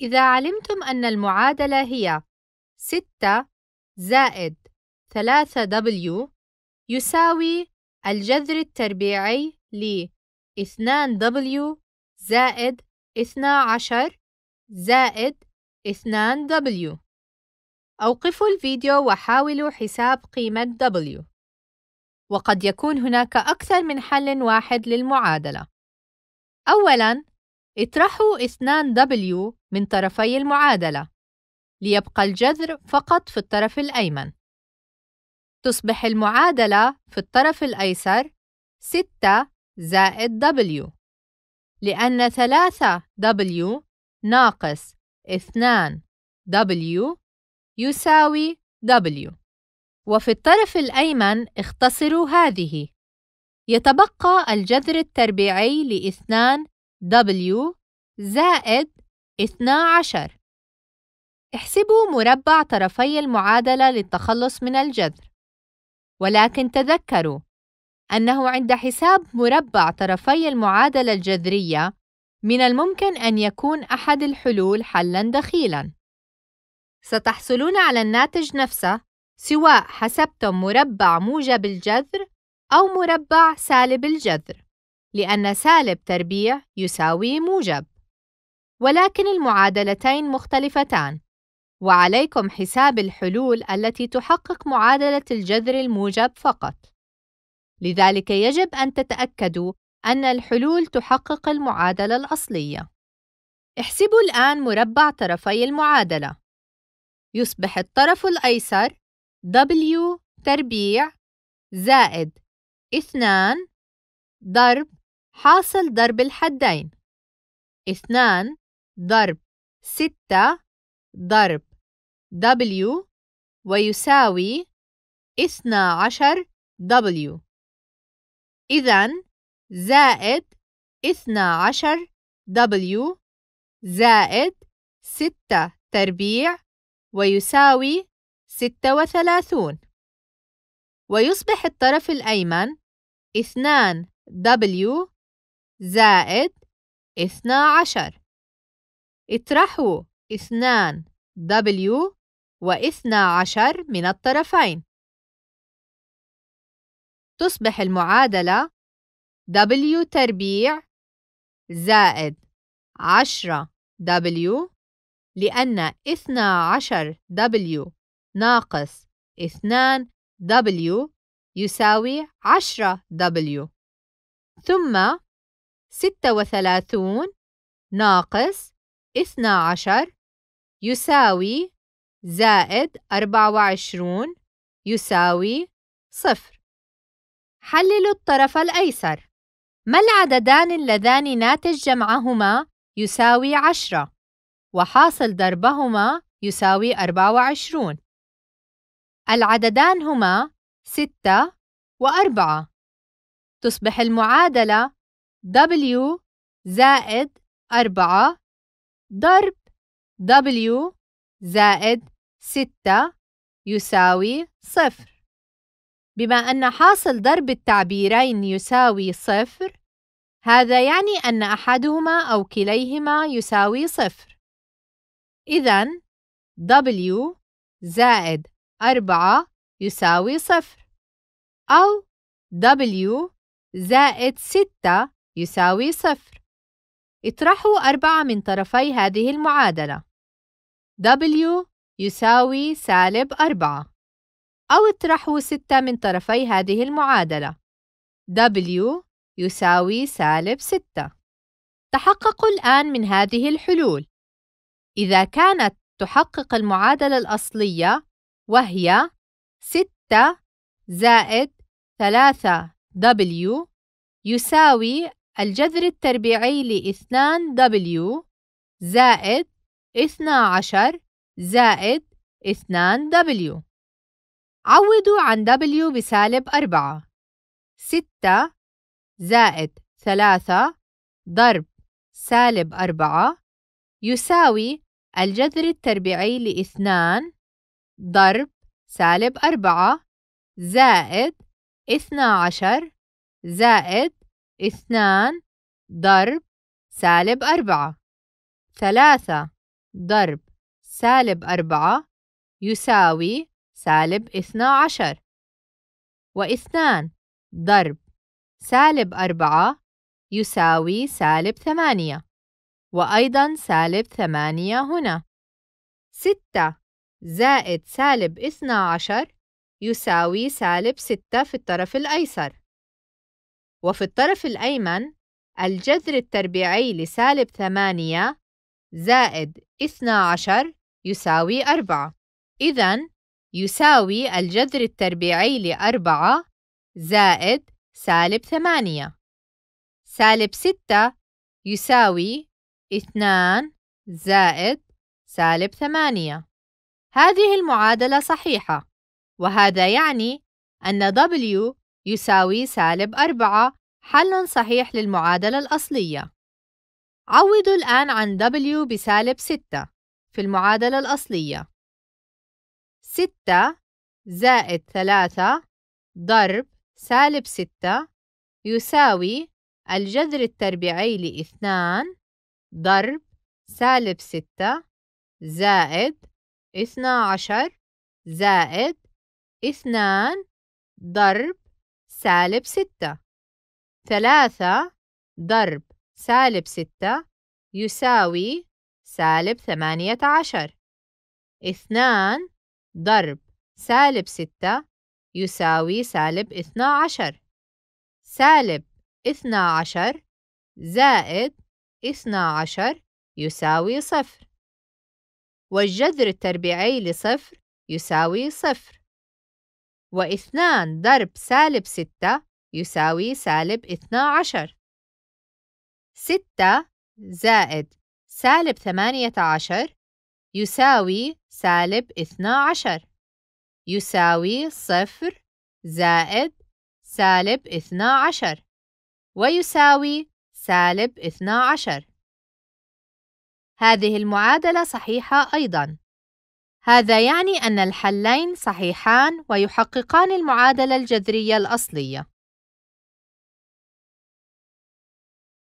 إذا علمتم أن المعادلة هي 6 زائد 3W يساوي الجذر التربيعي ل 2W زائد 12 زائد 2W أوقفوا الفيديو وحاولوا حساب قيمة W وقد يكون هناك أكثر من حل واحد للمعادلة أولاً اطرحوا 2 W من طرفي المعادلة ليبقى الجذر فقط في الطرف الأيمن تصبح المعادلة في الطرف الأيسر 6 زائد W لأن 3 W ناقص 2 W يساوي W وفي الطرف الأيمن اختصروا هذه يتبقى الجذر التربيعي لإثنان W زائد 12 احسبوا مربع طرفي المعادلة للتخلص من الجذر ولكن تذكروا أنه عند حساب مربع طرفي المعادلة الجذرية من الممكن أن يكون أحد الحلول حلاً دخيلاً ستحصلون على الناتج نفسه سواء حسبتم مربع موجب الجذر أو مربع سالب الجذر لأن سالب تربيع يساوي موجب ولكن المعادلتين مختلفتان وعليكم حساب الحلول التي تحقق معادلة الجذر الموجب فقط لذلك يجب أن تتأكدوا أن الحلول تحقق المعادلة الأصلية احسبوا الآن مربع طرفي المعادلة يصبح الطرف الأيسر W تربيع زائد 2 ضرب حاصل ضرب الحدين اثنان ضرب ستة ضرب W ويساوي اثنا عشر W إذن زائد اثنا عشر W زائد ستة تربيع ويساوي ستة وثلاثون ويصبح الطرف الأيمن اثنان W زائد اثنا عشر اطرحوا اثنان W واثنا عشر من الطرفين تصبح المعادلة W تربيع زائد عشرة W لأن اثنا عشر W ناقص اثنان W يساوي عشرة W ثم ستة وثلاثون ناقص اثنا عشر يساوي زائد أربعة وعشرون يساوي صفر حللوا الطرف الأيسر ما العددان اللذان ناتج جمعهما يساوي عشرة وحاصل ضربهما يساوي أربعة وعشرون العددان هما ستة وأربعة تصبح المعادلة W زائد أربعة ضرب W زائد ستة يساوي صفر بما أن حاصل ضرب التعبيرين يساوي صفر هذا يعني أن أحدهما أو كليهما يساوي صفر إذا W زائد أربعة يساوي صفر أو W زائد ستة يساوي صفر اطرحوا أربعة من طرفي هذه المعادلة W يساوي سالب أربعة أو اطرحوا ستة من طرفي هذه المعادلة W يساوي سالب ستة تحققوا الآن من هذه الحلول إذا كانت تحقق المعادلة الأصلية وهي 6 زائد 3 W يساوي الجذر التربيعي لاثنان W زائد اثنا عشر زائد اثنان W عوضوا عن W بسالب أربعة ستة زائد ثلاثة ضرب سالب أربعة يساوي الجذر التربيعي لاثنان ضرب سالب أربعة زائد 12 عشر زائد اثنان ضرب سالب أربعة ثلاثة ضرب سالب أربعة يساوي سالب اثنا عشر واثنان ضرب سالب أربعة يساوي سالب ثمانية وأيضا سالب ثمانية هنا ستة زائد سالب اثنا عشر يساوي سالب ستة في الطرف الأيسر وفي الطرف الأيمن الجذر التربيعي لسالب ثمانية زائد اثنا عشر يساوي أربعة إذا يساوي الجذر التربيعي لأربعة زائد سالب ثمانية سالب ستة يساوي اثنان زائد سالب ثمانية هذه المعادلة صحيحة وهذا يعني أن W يساوي سالب أربعة حل صحيح للمعادلة الأصلية عوضوا الآن عن W بسالب ستة في المعادلة الأصلية ستة زائد ثلاثة ضرب سالب ستة يساوي الجذر التربيعي لاثنان ضرب سالب ستة زائد اثنا عشر زائد اثنان ضرب سالب ستة ثلاثة ضرب سالب ستة يساوي سالب ثمانية عشر اثنان ضرب سالب ستة يساوي سالب اثنا عشر سالب اثنا عشر زائد اثنا عشر يساوي صفر والجذر التربيعي لصفر يساوي صفر واثنان ضرب سالب ستة يساوي سالب اثنا عشر ستة زائد سالب ثمانية عشر يساوي سالب اثنا عشر يساوي صفر زائد سالب اثنا عشر ويساوي سالب اثنا عشر هذه المعادلة صحيحة أيضاً هذا يعني أن الحلين صحيحان ويحققان المعادلة الجذرية الأصلية.